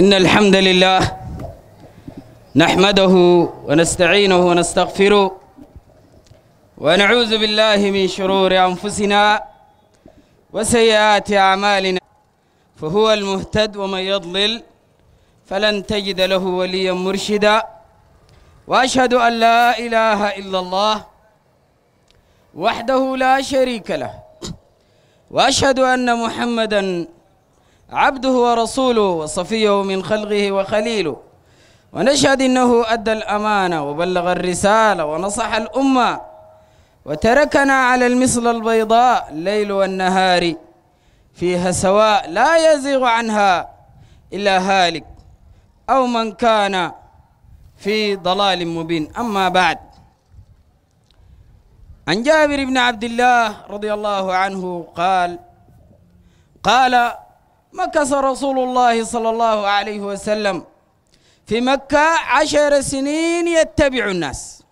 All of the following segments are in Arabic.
إن الحمد لله نحمده ونستعينه ونستغفره ونعوذ بالله من شرور أنفسنا وسيئات أعمالنا فهو المهتد ومن يضلل فلن تجد له وليا مرشدا وأشهد أن لا إله إلا الله وحده لا شريك له وأشهد أن محمدا عبده ورسوله وصفيه من خلقه وخليله ونشهد انه ادى الامانه وبلغ الرساله ونصح الامه وتركنا على المصل البيضاء الليل والنهار فيها سواء لا يزيغ عنها الا هالك او من كان في ضلال مبين اما بعد عن جابر بن عبد الله رضي الله عنه قال قال مكث رسول الله صلى الله عليه وسلم في مكة عشر سنين يتبع الناس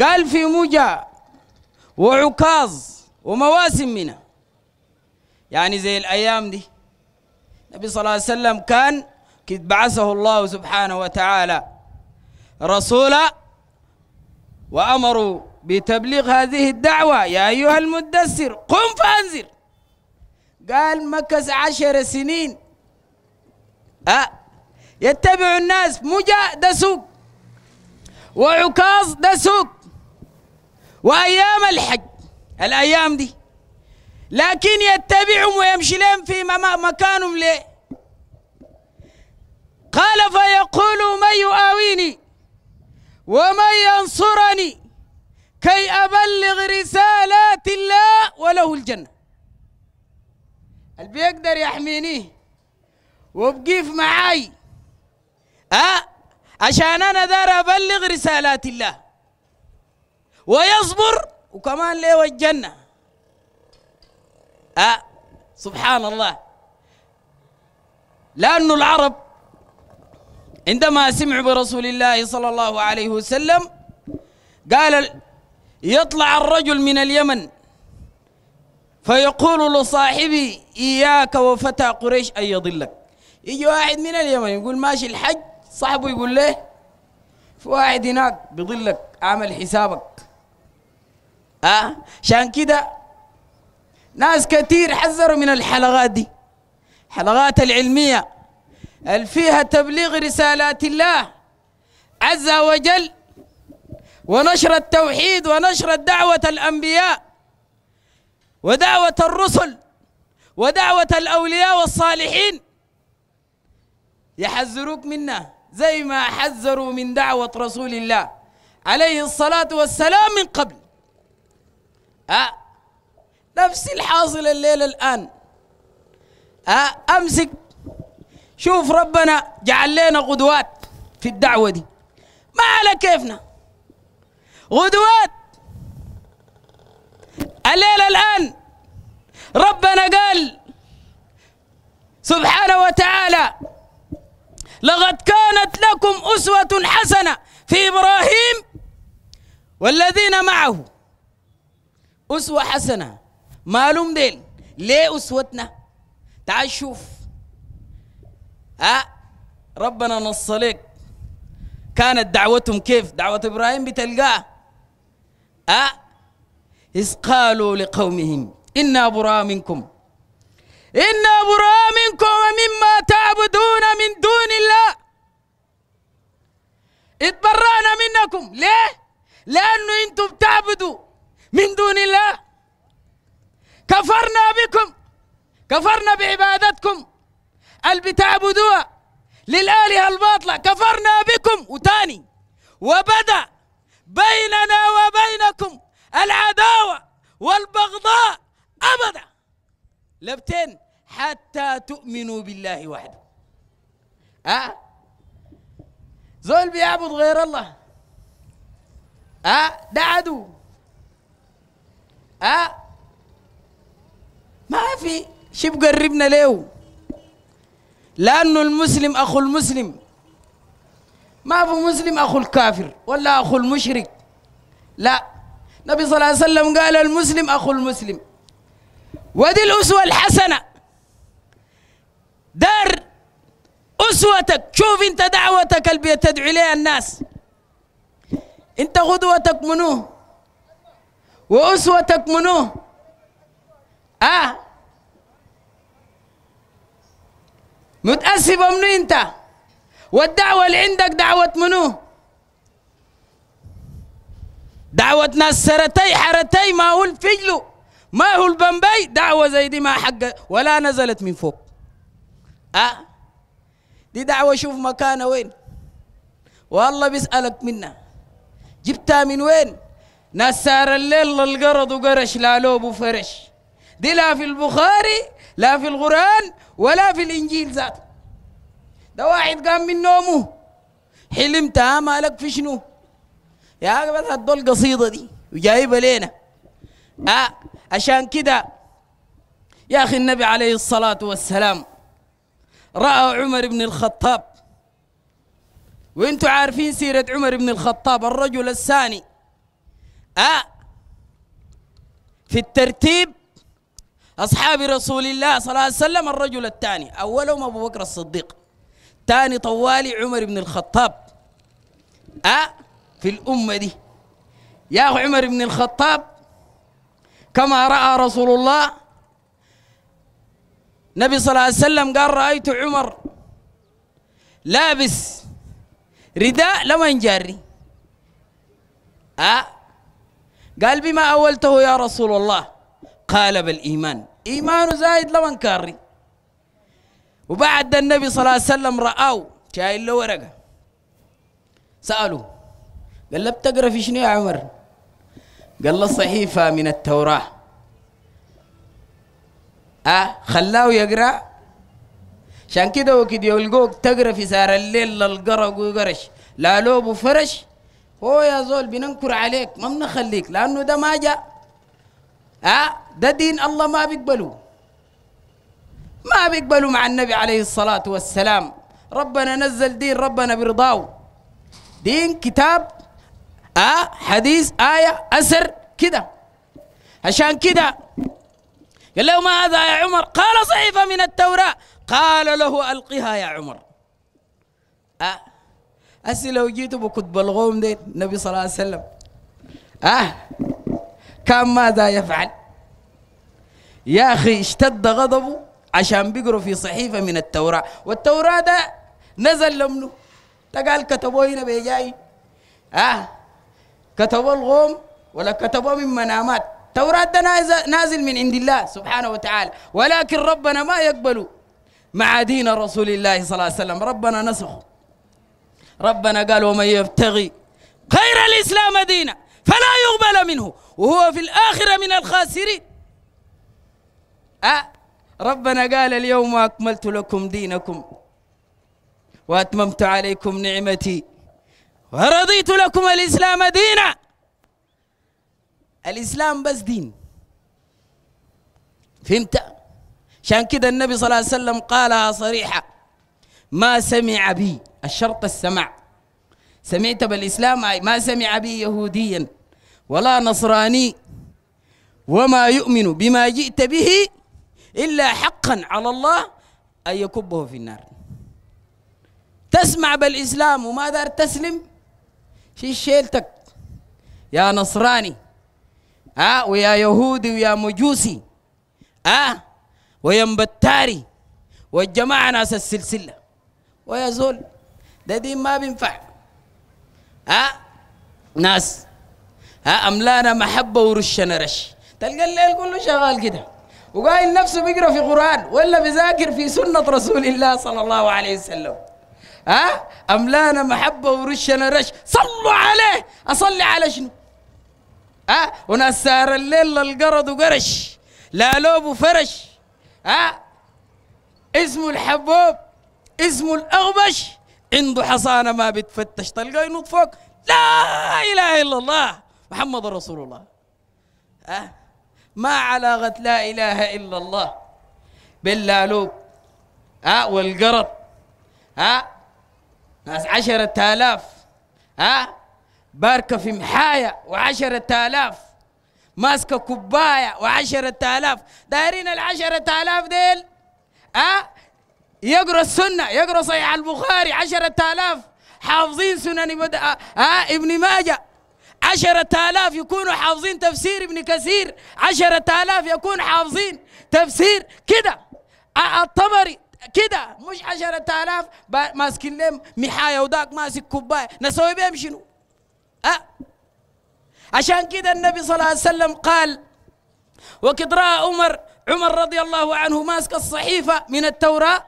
قال في موجة وعكاظ ومواسم منها يعني زي الأيام دي النبي صلى الله عليه وسلم كان كد بعثه الله سبحانه وتعالى رسولا وأمروا بتبليغ هذه الدعوة يا أيها المدثر قم فأنذر قال مكث عشر سنين أه يتبع الناس مجا ده سوق وعكاظ ده سوق وأيام الحج الأيام دي لكن يتبعهم ويمشي لهم في مكانهم ليه قال فيقول من يؤاويني ومن ينصرني كي أبلغ رسالات الله وله الجنة اللي بيقدر يحميني وبقيف معاي أه عشان أنا دار أبلغ رسالات الله ويصبر وكمان ليه الجنة أه سبحان الله لأن العرب عندما سمعوا برسول الله صلى الله عليه وسلم قال يطلع الرجل من اليمن فيقول لصاحبي إياك وفتى قريش أن يضلك يجي واحد من اليمن يقول ماشي الحج صاحبه يقول له في واحد هناك بيضلك اعمل حسابك أه عشان كده ناس كتير حذروا من الحلقات دي حلقات العلمية اللي فيها تبليغ رسالات الله عز وجل ونشر التوحيد ونشر دعوة الأنبياء ودعوة الرسل ودعوة الأولياء والصالحين يحذروك منا زي ما حذروا من دعوة رسول الله عليه الصلاة والسلام من قبل أه نفس الحاصل الليلة الآن أه أمسك شوف ربنا جعل لنا قدوات في الدعوة دي ما على كيفنا غدوات الليلة الآن ربنا قال سبحانه وتعالى لقد كانت لكم أسوة حسنة في إبراهيم والذين معه أسوة حسنة معلوم ديل ليه أسوتنا تعال شوف أه ربنا نص لك كانت دعوتهم كيف دعوة إبراهيم بتلقاه أه إذ قالوا لقومهم إنا براء منكم إنا براء منكم ومما تعبدون من دون الله اتبرأنا منكم ليه؟ لأنه أنتم تعبدوا من دون الله كفرنا بكم كفرنا بعبادتكم اللي بتعبدوها للآلهة الباطلة كفرنا بكم وتاني وبدأ مرة حتى تؤمنوا بالله وحده أه؟ زول بيعبد غير الله أه؟ ده عدو أه؟ ما في شي بقربنا له لأنه المسلم أخو المسلم ما في مسلم أخو الكافر ولا أخو المشرك لا النبي صلى الله عليه وسلم قال المسلم أخو المسلم ودي الأسوة الحسنة دار أسوتك شوف أنت دعوتك اللي بتدعو إليها الناس أنت قدوتك منو وأسوتك منو آه متأسف منو أنت والدعوة اللي عندك دعوة منو دعوة ناس سرتي حرتي ما هو الفجلو ما هو البمبي دعوة زي دي ما حق ولا نزلت من فوق أه دي دعوة شوف مكانها وين والله بيسألك منها جبتها من وين ناس سار الليل القرض وقرش لا لوب وفرش دي لا في البخاري لا في القرآن ولا في الإنجيل ذاته ده واحد قام من نومه حلمت ها آه، مالك في شنو يا بس هدول القصيدة دي وجايبها لينا أه عشان كده يا أخي النبي عليه الصلاة والسلام رأى عمر بن الخطاب وانتوا عارفين سيرة عمر بن الخطاب الرجل الثاني أه في الترتيب أصحاب رسول الله صلى الله عليه وسلم الرجل الثاني أولهم أبو بكر الصديق ثاني طوالي عمر بن الخطاب أه في الأمة دي يا عمر بن الخطاب كما رأى رسول الله النبي صلى الله عليه وسلم قال رأيت عمر لابس رداء لما جاري أه قال بما أولته يا رسول الله قال بالإيمان إيمان زايد لما كاري وبعد النبي صلى الله عليه وسلم راوا شايل له ورقة سألوا قال له بتقرأ في شنو يا عمر قال له صحيفة من التوراة أه خلاه يقرأ عشان كده وكد يلقوك تقرأ في سهر الليل للقرق وقرش لا لوب وفرش هو يا زول بننكر عليك ما بنخليك لأنه ده ما جاء أه ده دين الله ما بيقبله ما بيقبله مع النبي عليه الصلاة والسلام ربنا نزل دين ربنا برضاه دين كتاب آه حديث آية أسر كده عشان كده قال له ما هذا يا عمر قال صحيفة من التوراة قال له ألقها يا عمر آه أسي لو جيت بكتب الغوم دين النبي صلى الله عليه وسلم آه كان ماذا يفعل يا أخي اشتد غضبه عشان بيقروا في صحيفة من التوراة والتوراة ده نزل لمنه تقال كتبوه هنا بيجاي آه كتبوا الغوم ولا كتبوا من منامات توراة ده نازل من عند الله سبحانه وتعالى ولكن ربنا ما يقبل مع دين رسول الله صلى الله عليه وسلم ربنا نسخه ربنا قال ومن يبتغي غير الإسلام دينا فلا يقبل منه وهو في الآخرة من الخاسرين أه ربنا قال اليوم أكملت لكم دينكم وأتممت عليكم نعمتي ورضيت لكم الإسلام دينا الإسلام بس دين فهمت عشان كده النبي صلى الله عليه وسلم قالها صريحة ما سمع بي الشرط السمع سمعت بالإسلام أي ما سمع بي يهوديا ولا نصراني وما يؤمن بما جئت به إلا حقا على الله أن يكبه في النار تسمع بالإسلام وما دار تسلم شيل شيلتك يا نصراني آه ويا يهودي ويا مجوسي آه ويا مبتاري والجماعة ناس السلسلة ويا زول ده دين ما بينفع آه ناس آه أملانا محبة ورشنا رش تلقى الليل كله شغال كده وقايل نفسه بيقرأ في قرآن ولا بيذاكر في سنة رسول الله صلى الله عليه وسلم ها املانا محبه ورشنا رش صلوا عليه اصلي على شنو ها وناس سهر الليل للقرد وقرش لا لوب وفرش ها اسمه الحبوب اسمه الاغبش عنده حصانه ما بتفتش تلقاه ينط فوق لا اله الا الله محمد رسول الله ها ما علاقه لا اله الا الله باللالوب ها والقرض ها ناس عشرة آلاف ها باركة في محاية وعشرة آلاف ماسكة كوباية وعشرة آلاف دايرين العشرة آلاف ديل ها يقرأ السنة يقرأ صحيح البخاري عشرة آلاف حافظين سنن مد... ها ابن ماجه عشرة آلاف يكونوا حافظين تفسير ابن كثير عشرة آلاف يكون حافظين تفسير كده الطبري كده مش عشرة آلاف ماسكين لهم محاية وذاك ماسك كوباية نسوي بهم شنو؟ أه عشان كده النبي صلى الله عليه وسلم قال وقد رأى عمر عمر رضي الله عنه ماسك الصحيفة من التوراة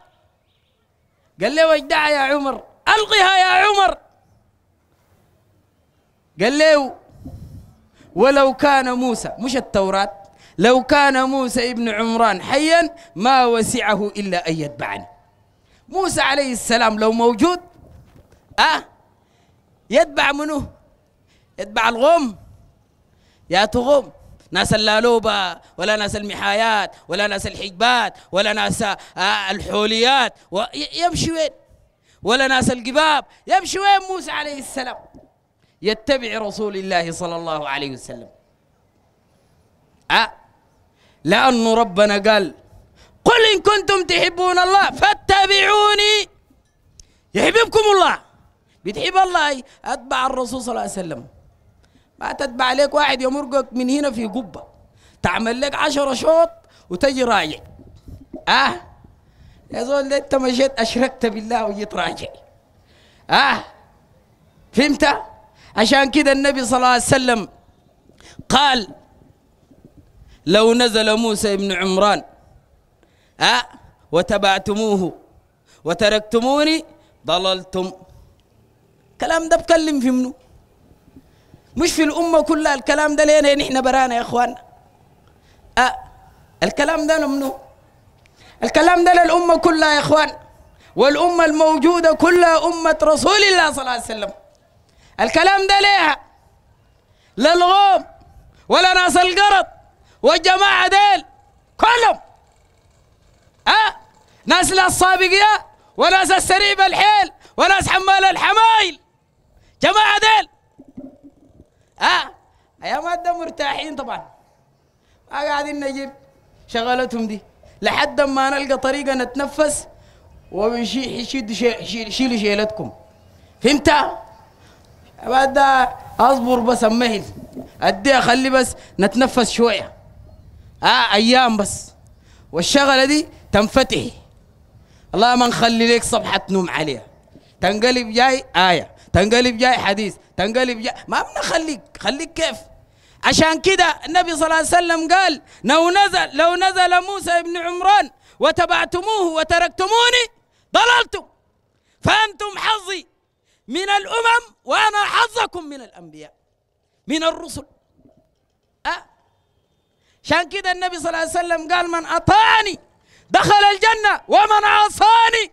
قال له اجدع يا عمر ألقها يا عمر قال له ولو كان موسى مش التوراة لو كان موسى ابن عمران حيا ما وسعه إلا أن يتبعني موسى عليه السلام لو موجود أه يتبع منه يتبع الغم يا تغم ناس اللالوبة ولا ناس المحايات ولا ناس الحجبات ولا ناس آه، الحوليات يمشي وين ولا ناس القباب يمشي وين موسى عليه السلام يتبع رسول الله صلى الله عليه وسلم أه لأنه ربنا قال قل إن كنتم تحبون الله فاتبعوني يحببكم الله بتحب الله أتبع الرسول صلى الله عليه وسلم ما تتبع عليك واحد يمرقك من هنا في قبة تعمل لك عشرة شوط وتجي راجع أه يا زول أنت مشيت أشركت بالله وجيت راجع أه فهمت عشان كده النبي صلى الله عليه وسلم قال لو نزل موسى بن عمران أه وتبعتموه وتركتموني ضللتم كلام ده بكلم في منه مش في الأمة كلها الكلام ده لينا نحن برانا يا إخواننا أه الكلام ده منه الكلام ده للأمة كلها يا إخوان والأمة الموجودة كلها أمة رسول الله صلى الله عليه وسلم الكلام ده ليها للغوم ولا ناس القرط والجماعة ديل كلهم أه ناس لا السابقية وناس السريب الحيل وناس حمال الحمايل جماعة ديل أه أيام مادة مرتاحين طبعا ما قاعدين نجيب شغلتهم دي لحد ما نلقى طريقة نتنفس شيلوا شيل شيل شيل شيل شيلتكم فهمت؟ بعد اصبر بس امهل اديها اخلي بس نتنفس شويه آه أيام بس والشغلة دي تنفتح الله ما نخلي لك صفحة نوم عليها تنقلب جاي آية تنقلب جاي حديث تنقلب جاي ما بنخليك خليك كيف عشان كده النبي صلى الله عليه وسلم قال لو نزل لو نزل موسى بن عمران وتبعتموه وتركتموني ضللتم فأنتم حظي من الأمم وأنا حظكم من الأنبياء من الرسل أه عشان كده النبي صلى الله عليه وسلم قال من أطاني دخل الجنة ومن عصاني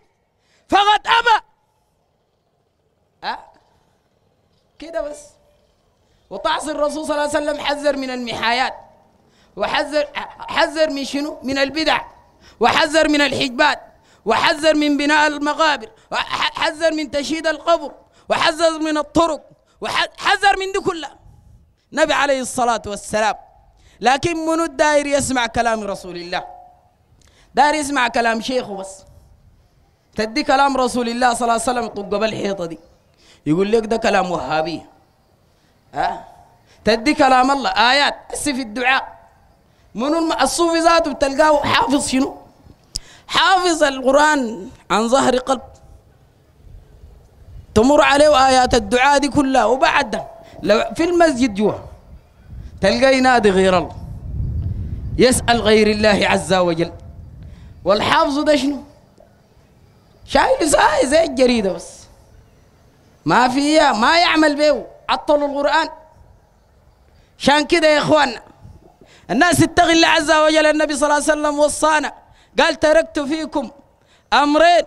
فقد أبى أه؟ كده بس وتعصي الرسول صلى الله عليه وسلم حذر من المحايات وحذر حذر من شنو؟ من البدع وحذر من الحجبات وحذر من بناء المقابر وحذر من تشييد القبر وحذر من الطرق وحذر من دي كلها نبي عليه الصلاة والسلام لكن منو الداير يسمع كلام رسول الله داير يسمع كلام شيخه بس تدي كلام رسول الله صلى الله عليه وسلم طق بالحيطه دي يقول لك ده كلام وهابي ها تدي كلام الله ايات بس في الدعاء منو الصوفي ذاته بتلقاه حافظ شنو حافظ القران عن ظهر قلب تمر عليه ايات الدعاء دي كلها وبعدها لو في المسجد جوا تلقى ينادي غير الله يسأل غير الله عز وجل والحافظ ده شنو شايل زي زي الجريدة بس ما فيها ما يعمل به عطلوا القرآن شان كده يا إخواننا الناس اتقي الله عز وجل النبي صلى الله عليه وسلم وصانا قال تركت فيكم أمرين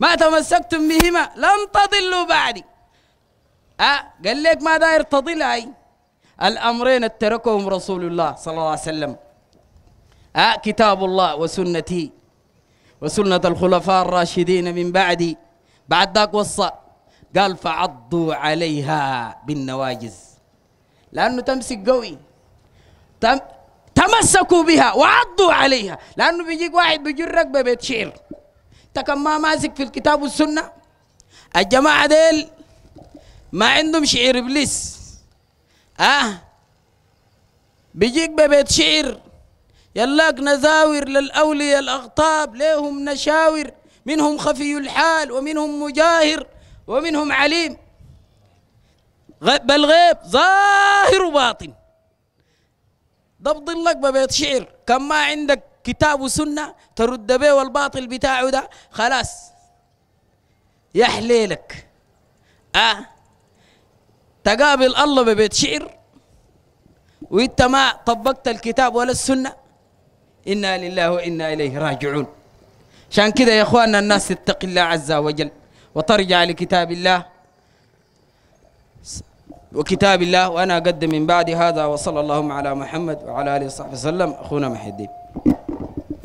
ما تمسكتم بهما لن تضلوا بعدي أه قال لك ما داير تضل أي الأمرين اتركهم رسول الله صلى الله عليه وسلم آه كتاب الله وسنتي وسنة الخلفاء الراشدين من بعدي بعد ذاك وصى قال فعضوا عليها بالنواجز لأنه تمسك قوي تم تمسكوا بها وعضوا عليها لأنه بيجيك واحد بيجرك ببيت شعر تكما ما ماسك في الكتاب والسنة الجماعة ديل ما عندهم شعر إبليس أه بيجيك ببيت شعر يلاك نزاور للأولياء الأغطاب ليهم نشاور منهم خفي الحال ومنهم مجاهر ومنهم عليم بل غيب ظاهر وباطن ضبط لك ببيت شعر كما ما عندك كتاب وسنة ترد به والباطل بتاعه ده خلاص يحليلك آه تقابل الله ببيت شعر وانت ما طبقت الكتاب ولا السنه انا لله وانا اليه راجعون عشان كده يا اخواننا الناس تتقي الله عز وجل وترجع لكتاب الله وكتاب الله وانا اقدم من بعد هذا وصلى اللهم على محمد وعلى اله وصحبه وسلم اخونا محي الدين